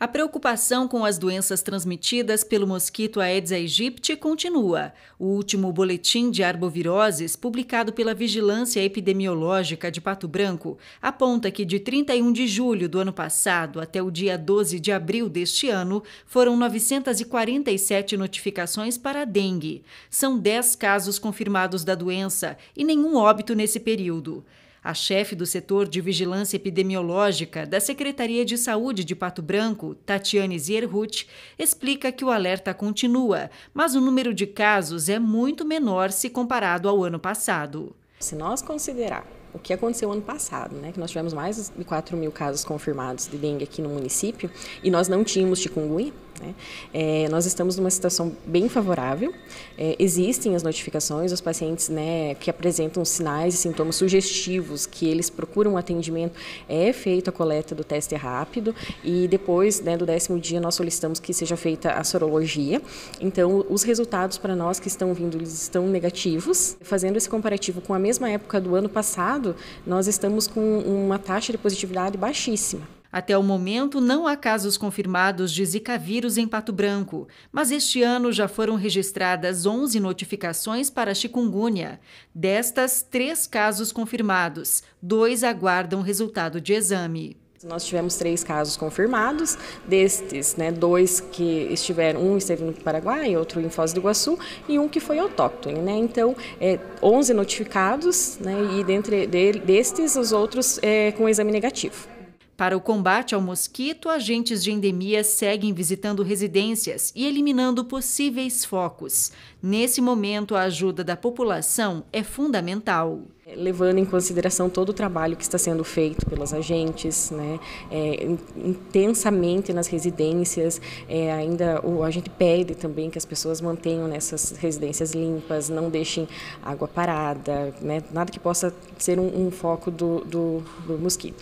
A preocupação com as doenças transmitidas pelo mosquito Aedes aegypti continua. O último boletim de arboviroses, publicado pela Vigilância Epidemiológica de Pato Branco, aponta que de 31 de julho do ano passado até o dia 12 de abril deste ano, foram 947 notificações para a dengue. São 10 casos confirmados da doença e nenhum óbito nesse período. A chefe do setor de vigilância epidemiológica da Secretaria de Saúde de Pato Branco, Tatiane Zierhut, explica que o alerta continua, mas o número de casos é muito menor se comparado ao ano passado. Se nós considerar o que aconteceu ano passado, né, que nós tivemos mais de 4 mil casos confirmados de dengue aqui no município e nós não tínhamos chikungunya, né? É, nós estamos numa situação bem favorável, é, existem as notificações, os pacientes né, que apresentam sinais e sintomas sugestivos que eles procuram um atendimento, é feita a coleta do teste rápido e depois né, do décimo dia nós solicitamos que seja feita a sorologia. Então, os resultados para nós que estão vindo eles estão negativos. Fazendo esse comparativo com a mesma época do ano passado, nós estamos com uma taxa de positividade baixíssima. Até o momento, não há casos confirmados de Zika vírus em Pato Branco, mas este ano já foram registradas 11 notificações para chikungunya. Destas, três casos confirmados, dois aguardam resultado de exame. Nós tivemos três casos confirmados, destes, né, dois que estiveram, um esteve no Paraguai, outro em Foz do Iguaçu e um que foi autóctone, né? Então, é, 11 notificados, né, e dentre de, destes os outros é, com exame negativo. Para o combate ao mosquito, agentes de endemia seguem visitando residências e eliminando possíveis focos. Nesse momento, a ajuda da população é fundamental é, levando em consideração todo o trabalho que está sendo feito pelos agentes, né, é, intensamente nas residências, é, ainda o, a gente pede também que as pessoas mantenham nessas residências limpas, não deixem água parada, né, nada que possa ser um, um foco do, do, do mosquito.